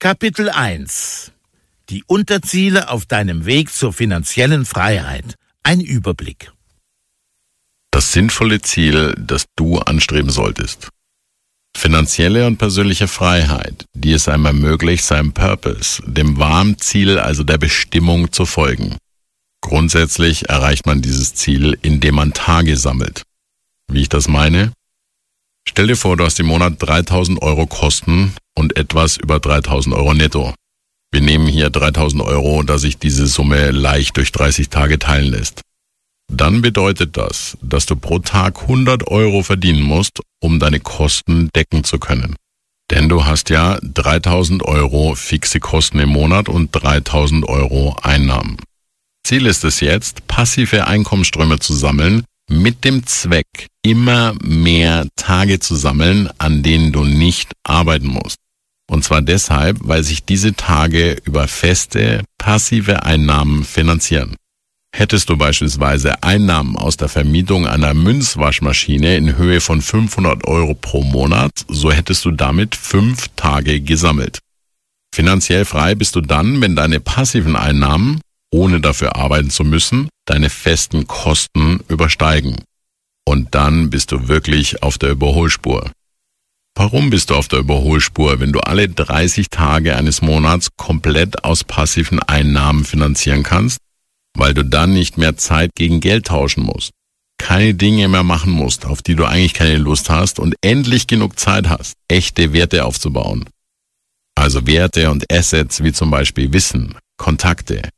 Kapitel 1 Die Unterziele auf deinem Weg zur finanziellen Freiheit. Ein Überblick. Das sinnvolle Ziel, das du anstreben solltest. Finanzielle und persönliche Freiheit, die es einem ermöglicht, seinem Purpose, dem wahren Ziel, also der Bestimmung, zu folgen. Grundsätzlich erreicht man dieses Ziel, indem man Tage sammelt. Wie ich das meine? Stell dir vor, du hast im Monat 3000 Euro Kosten und etwas über 3000 Euro netto. Wir nehmen hier 3000 Euro, da sich diese Summe leicht durch 30 Tage teilen lässt. Dann bedeutet das, dass du pro Tag 100 Euro verdienen musst, um deine Kosten decken zu können. Denn du hast ja 3000 Euro fixe Kosten im Monat und 3000 Euro Einnahmen. Ziel ist es jetzt, passive Einkommensströme zu sammeln, mit dem Zweck, immer mehr Tage zu sammeln, an denen du nicht arbeiten musst. Und zwar deshalb, weil sich diese Tage über feste, passive Einnahmen finanzieren. Hättest du beispielsweise Einnahmen aus der Vermietung einer Münzwaschmaschine in Höhe von 500 Euro pro Monat, so hättest du damit fünf Tage gesammelt. Finanziell frei bist du dann, wenn deine passiven Einnahmen, ohne dafür arbeiten zu müssen, deine festen Kosten übersteigen. Und dann bist du wirklich auf der Überholspur. Warum bist du auf der Überholspur, wenn du alle 30 Tage eines Monats komplett aus passiven Einnahmen finanzieren kannst? Weil du dann nicht mehr Zeit gegen Geld tauschen musst, keine Dinge mehr machen musst, auf die du eigentlich keine Lust hast und endlich genug Zeit hast, echte Werte aufzubauen. Also Werte und Assets wie zum Beispiel Wissen, Kontakte,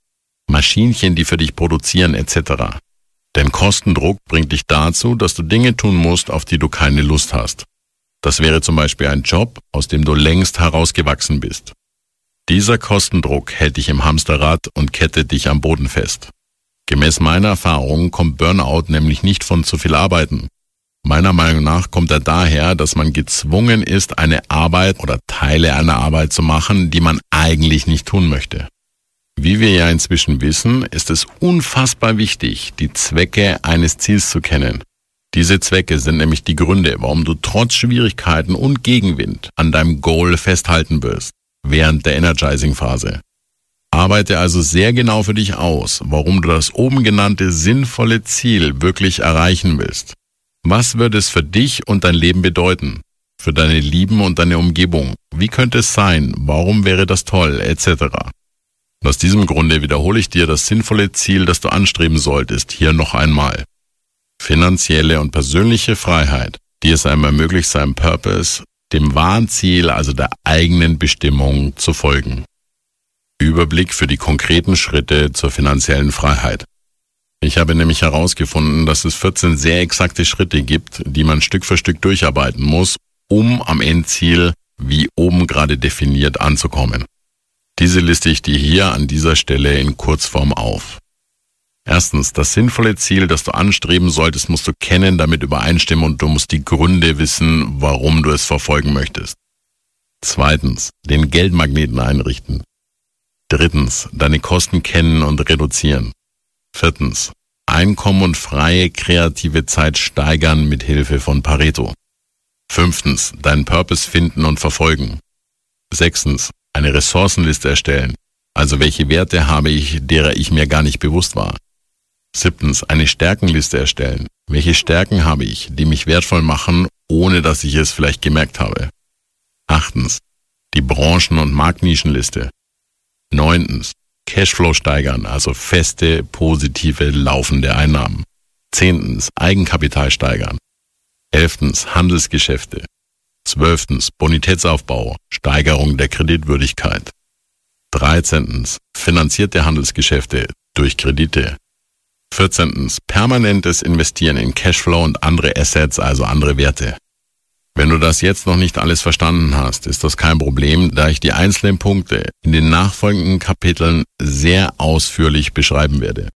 Maschinchen, die für dich produzieren etc. Denn Kostendruck bringt dich dazu, dass du Dinge tun musst, auf die du keine Lust hast. Das wäre zum Beispiel ein Job, aus dem du längst herausgewachsen bist. Dieser Kostendruck hält dich im Hamsterrad und kettet dich am Boden fest. Gemäß meiner Erfahrung kommt Burnout nämlich nicht von zu viel Arbeiten. Meiner Meinung nach kommt er daher, dass man gezwungen ist, eine Arbeit oder Teile einer Arbeit zu machen, die man eigentlich nicht tun möchte. Wie wir ja inzwischen wissen, ist es unfassbar wichtig, die Zwecke eines Ziels zu kennen. Diese Zwecke sind nämlich die Gründe, warum du trotz Schwierigkeiten und Gegenwind an deinem Goal festhalten wirst, während der Energizing-Phase. Arbeite also sehr genau für dich aus, warum du das oben genannte sinnvolle Ziel wirklich erreichen willst. Was würde es für dich und dein Leben bedeuten? Für deine Lieben und deine Umgebung? Wie könnte es sein? Warum wäre das toll? Etc. Und aus diesem Grunde wiederhole ich dir das sinnvolle Ziel, das du anstreben solltest, hier noch einmal finanzielle und persönliche Freiheit, die es einem ermöglicht, seinem Purpose, dem wahren Ziel, also der eigenen Bestimmung, zu folgen. Überblick für die konkreten Schritte zur finanziellen Freiheit. Ich habe nämlich herausgefunden, dass es 14 sehr exakte Schritte gibt, die man Stück für Stück durcharbeiten muss, um am Endziel, wie oben gerade definiert, anzukommen. Diese liste ich dir hier an dieser Stelle in Kurzform auf. Erstens, das sinnvolle Ziel, das du anstreben solltest, musst du kennen, damit übereinstimmen und du musst die Gründe wissen, warum du es verfolgen möchtest. Zweitens, den Geldmagneten einrichten. Drittens, deine Kosten kennen und reduzieren. Viertens, Einkommen und freie kreative Zeit steigern mit Hilfe von Pareto. Fünftens, deinen Purpose finden und verfolgen. Sechstens, eine Ressourcenliste erstellen. Also welche Werte habe ich, derer ich mir gar nicht bewusst war. Siebtens, eine Stärkenliste erstellen. Welche Stärken habe ich, die mich wertvoll machen, ohne dass ich es vielleicht gemerkt habe? Achtens, die Branchen- und Marktnischenliste. Neuntens, Cashflow steigern, also feste, positive, laufende Einnahmen. Zehntens, Eigenkapital steigern. Elftens, Handelsgeschäfte. Zwölftens, Bonitätsaufbau, Steigerung der Kreditwürdigkeit. Dreizehntens, finanzierte Handelsgeschäfte durch Kredite. 14. permanentes Investieren in Cashflow und andere Assets, also andere Werte. Wenn du das jetzt noch nicht alles verstanden hast, ist das kein Problem, da ich die einzelnen Punkte in den nachfolgenden Kapiteln sehr ausführlich beschreiben werde.